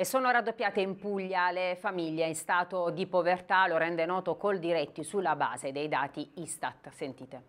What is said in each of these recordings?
e sono raddoppiate in Puglia le famiglie in stato di povertà, lo rende noto col diretti sulla base dei dati Istat. Sentite.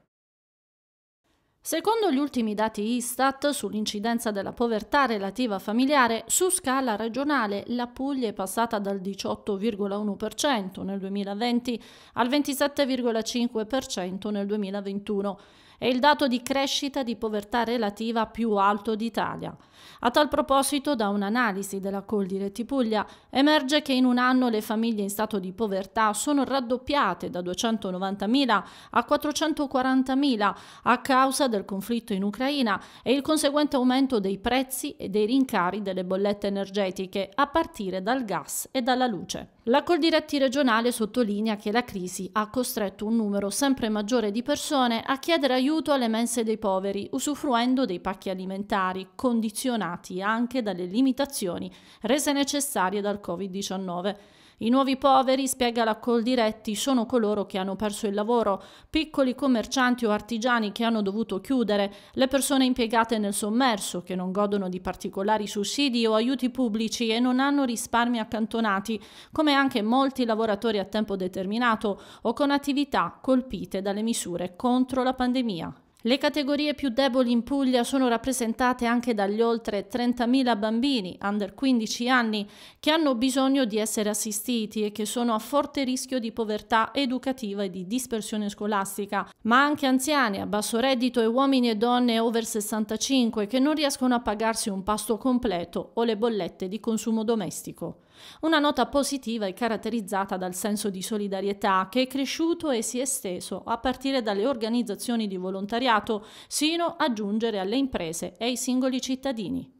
Secondo gli ultimi dati Istat sull'incidenza della povertà relativa familiare, su scala regionale la Puglia è passata dal 18,1% nel 2020 al 27,5% nel 2021 è il dato di crescita di povertà relativa più alto d'Italia. A tal proposito, da un'analisi della Coldiretti Puglia emerge che in un anno le famiglie in stato di povertà sono raddoppiate da 290.000 a 440.000 a causa del conflitto in Ucraina e il conseguente aumento dei prezzi e dei rincari delle bollette energetiche a partire dal gas e dalla luce. La Coldiretti regionale sottolinea che la crisi ha costretto un numero sempre maggiore di persone a chiedere aiuto aiuto alle mense dei poveri, usufruendo dei pacchi alimentari, condizionati anche dalle limitazioni rese necessarie dal Covid-19. I nuovi poveri, spiega la Coldiretti, sono coloro che hanno perso il lavoro, piccoli commercianti o artigiani che hanno dovuto chiudere, le persone impiegate nel sommerso che non godono di particolari sussidi o aiuti pubblici e non hanno risparmi accantonati, come anche molti lavoratori a tempo determinato o con attività colpite dalle misure contro la pandemia. Le categorie più deboli in Puglia sono rappresentate anche dagli oltre 30.000 bambini under 15 anni che hanno bisogno di essere assistiti e che sono a forte rischio di povertà educativa e di dispersione scolastica, ma anche anziani a basso reddito e uomini e donne over 65 che non riescono a pagarsi un pasto completo o le bollette di consumo domestico. Una nota positiva è caratterizzata dal senso di solidarietà che è cresciuto e si è esteso a partire dalle organizzazioni di volontariato volontariato, sino a giungere alle imprese e ai singoli cittadini.